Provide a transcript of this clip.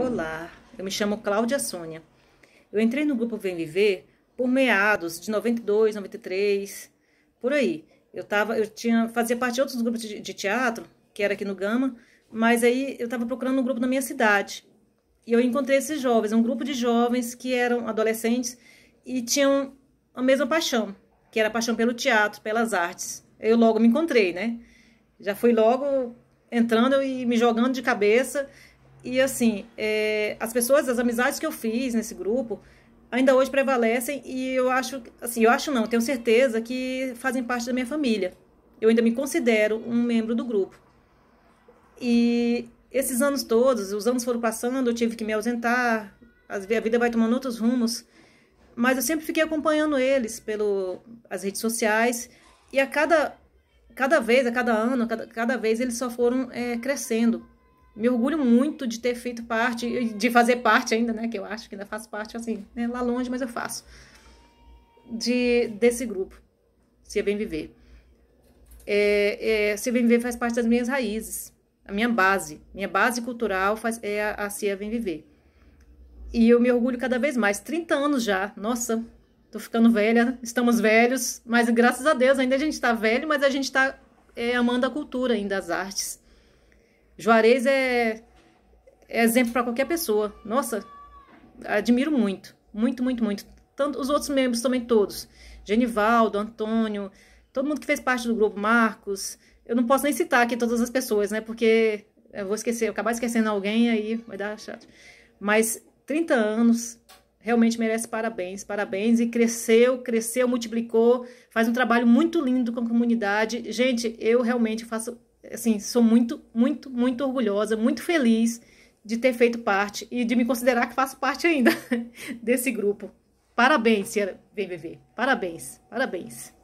Olá, eu me chamo Cláudia Sônia. Eu entrei no grupo Vem Viver por meados de 92, 93, por aí. Eu tava, eu tinha, fazia parte de outros grupos de, de teatro, que era aqui no Gama, mas aí eu estava procurando um grupo na minha cidade. E eu encontrei esses jovens, um grupo de jovens que eram adolescentes e tinham a mesma paixão, que era a paixão pelo teatro, pelas artes. Eu logo me encontrei, né? Já fui logo entrando e me jogando de cabeça e assim, é, as pessoas, as amizades que eu fiz nesse grupo, ainda hoje prevalecem e eu acho, assim, eu acho não, tenho certeza que fazem parte da minha família. Eu ainda me considero um membro do grupo. E esses anos todos, os anos foram passando, eu tive que me ausentar, a vida vai tomando outros rumos, mas eu sempre fiquei acompanhando eles pelo as redes sociais e a cada cada vez, a cada ano, cada, cada vez eles só foram é, crescendo me orgulho muito de ter feito parte, de fazer parte ainda, né? Que eu acho que ainda faço parte, assim, né, lá longe, mas eu faço. De, desse grupo, Se é Bem Viver. É, é, Se Bem Viver faz parte das minhas raízes, a minha base. Minha base cultural faz, é a, a Se Bem Viver. E eu me orgulho cada vez mais. 30 anos já, nossa, tô ficando velha, estamos velhos, mas graças a Deus ainda a gente está velho, mas a gente está é, amando a cultura ainda, as artes. Juarez é, é exemplo para qualquer pessoa. Nossa, admiro muito, muito, muito, muito. Tanto os outros membros também todos. Genivaldo, Antônio, todo mundo que fez parte do grupo, Marcos. Eu não posso nem citar aqui todas as pessoas, né? Porque eu vou esquecer, eu acabar esquecendo alguém aí, vai dar chato. Mas 30 anos, realmente merece parabéns, parabéns. E cresceu, cresceu, multiplicou, faz um trabalho muito lindo com a comunidade. Gente, eu realmente faço assim, sou muito, muito, muito orgulhosa, muito feliz de ter feito parte e de me considerar que faço parte ainda desse grupo. Parabéns, Sierra Viver. Parabéns, parabéns.